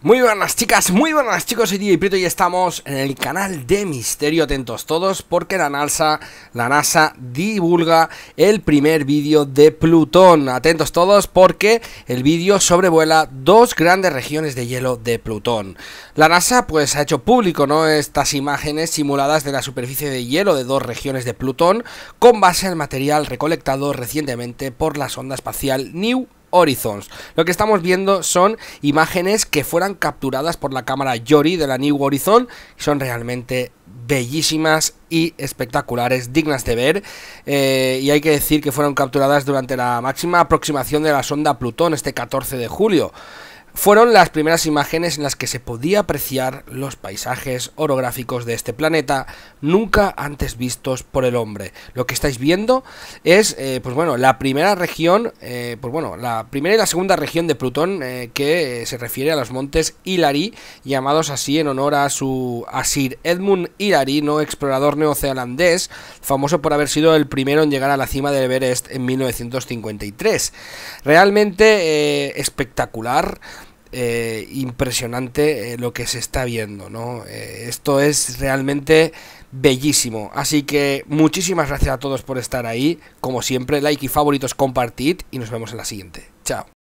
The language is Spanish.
Muy buenas chicas, muy buenas chicos, soy DJ Prieto y estamos en el canal de Misterio Atentos Todos porque la NASA, la NASA divulga el primer vídeo de Plutón. Atentos todos porque el vídeo sobrevuela dos grandes regiones de hielo de Plutón. La NASA pues ha hecho público ¿no? estas imágenes simuladas de la superficie de hielo de dos regiones de Plutón con base al material recolectado recientemente por la sonda espacial New Horizons. Lo que estamos viendo son imágenes que fueran capturadas por la cámara Yori de la New Horizon. Son realmente bellísimas y espectaculares, dignas de ver. Eh, y hay que decir que fueron capturadas durante la máxima aproximación de la sonda Plutón este 14 de julio fueron las primeras imágenes en las que se podía apreciar los paisajes orográficos de este planeta nunca antes vistos por el hombre. Lo que estáis viendo es, eh, pues bueno, la primera región, eh, pues bueno, la primera y la segunda región de Plutón eh, que se refiere a los montes Hilary, llamados así en honor a su asir Edmund Hillary, no explorador neozelandés, famoso por haber sido el primero en llegar a la cima del Everest en 1953. Realmente espectacular. Eh, impresionante eh, lo que se está viendo, ¿no? Eh, esto es realmente bellísimo. Así que muchísimas gracias a todos por estar ahí. Como siempre, like y favoritos, compartid y nos vemos en la siguiente. Chao.